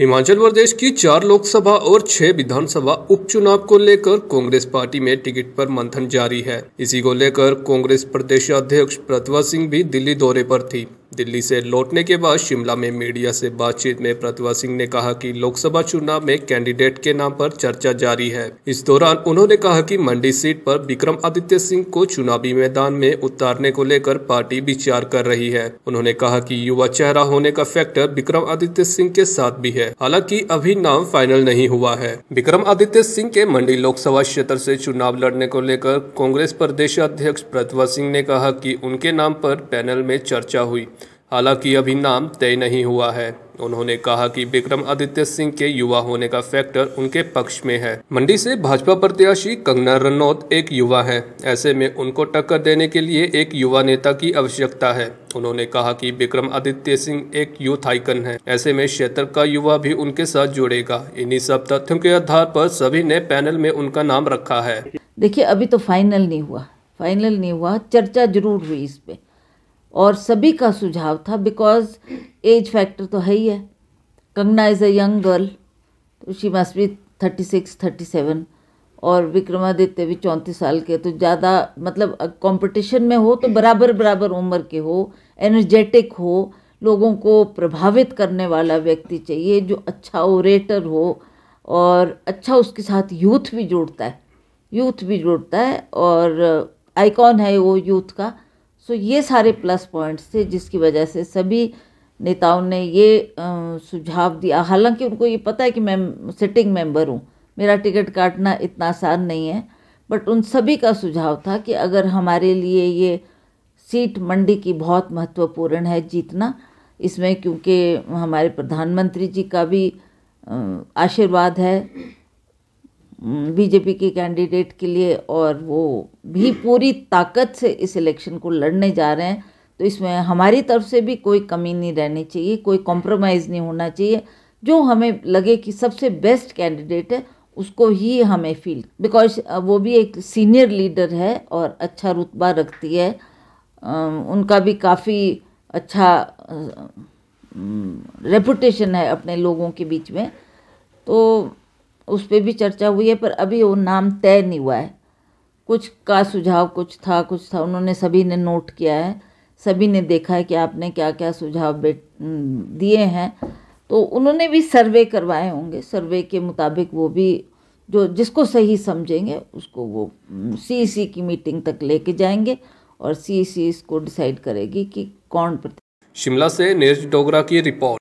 हिमाचल प्रदेश की चार लोकसभा और छह विधानसभा उपचुनाव को लेकर कांग्रेस पार्टी में टिकट पर मंथन जारी है इसी को लेकर कांग्रेस प्रदेश अध्यक्ष प्रतिभा सिंह भी दिल्ली दौरे पर थी दिल्ली से लौटने के बाद शिमला में मीडिया से बातचीत में प्रतिभा सिंह ने कहा कि लोकसभा चुनाव में कैंडिडेट के नाम पर चर्चा जारी है इस दौरान उन्होंने कहा कि मंडी सीट पर विक्रम आदित्य सिंह को चुनावी मैदान में उतारने को लेकर पार्टी विचार कर रही है उन्होंने कहा कि युवा चेहरा होने का फैक्टर विक्रम आदित्य सिंह के साथ भी है हालांकि अभी नाम फाइनल नहीं हुआ है विक्रम आदित्य सिंह के मंडी लोकसभा क्षेत्र ऐसी चुनाव लड़ने को लेकर कांग्रेस प्रदेश अध्यक्ष प्रतिभा सिंह ने कहा की उनके नाम आरोप पैनल में चर्चा हुई हालांकि अभी नाम तय नहीं हुआ है उन्होंने कहा कि विक्रम आदित्य सिंह के युवा होने का फैक्टर उनके पक्ष में है मंडी से भाजपा प्रत्याशी कंगना रनौत एक युवा हैं ऐसे में उनको टक्कर देने के लिए एक युवा नेता की आवश्यकता है उन्होंने कहा कि विक्रम आदित्य सिंह एक यूथ आइकन है ऐसे में क्षेत्र का युवा भी उनके साथ जुड़ेगा इन्हीं सब तथ्यों के आधार पर सभी ने पैनल में उनका नाम रखा है देखिए अभी तो फाइनल नहीं हुआ फाइनल नहीं हुआ चर्चा जरूर हुई इस पर और सभी का सुझाव था बिकॉज एज फैक्टर तो है ही है Kangana is a young girl तो she must be thirty six thirty seven और विक्रमादित्य भी चौंतीस साल के तो ज़्यादा मतलब कंपटीशन में हो तो बराबर बराबर उम्र के हो एनर्जेटिक हो लोगों को प्रभावित करने वाला व्यक्ति चाहिए जो अच्छा ओरेटर हो और अच्छा उसके साथ यूथ भी जुड़ता है यूथ भी जुड़ता है और आइकॉन है वो यूथ का सो ये सारे प्लस पॉइंट्स थे जिसकी वजह से सभी नेताओं ने ये सुझाव दिया हालांकि उनको ये पता है कि मैं सिटिंग मेंबर हूँ मेरा टिकट काटना इतना आसान नहीं है बट उन सभी का सुझाव था कि अगर हमारे लिए ये सीट मंडी की बहुत महत्वपूर्ण है जीतना इसमें क्योंकि हमारे प्रधानमंत्री जी का भी आशीर्वाद है बीजेपी के कैंडिडेट के लिए और वो भी पूरी ताकत से इस इलेक्शन को लड़ने जा रहे हैं तो इसमें हमारी तरफ से भी कोई कमी नहीं रहनी चाहिए कोई कॉम्प्रोमाइज़ नहीं होना चाहिए जो हमें लगे कि सबसे बेस्ट कैंडिडेट है उसको ही हमें फील बिकॉज वो भी एक सीनियर लीडर है और अच्छा रुतबा रखती है उनका भी काफ़ी अच्छा रेपुटेशन है अपने लोगों के बीच में तो उस पर भी चर्चा हुई है पर अभी वो नाम तय नहीं हुआ है कुछ का सुझाव कुछ था कुछ था उन्होंने सभी ने नोट किया है सभी ने देखा है कि आपने क्या क्या सुझाव दिए हैं तो उन्होंने भी सर्वे करवाए होंगे सर्वे के मुताबिक वो भी जो जिसको सही समझेंगे उसको वो सी सी की मीटिंग तक लेके जाएंगे और सी सी इसको डिसाइड करेगी कि कौन शिमला से नीरज डोगरा की रिपोर्ट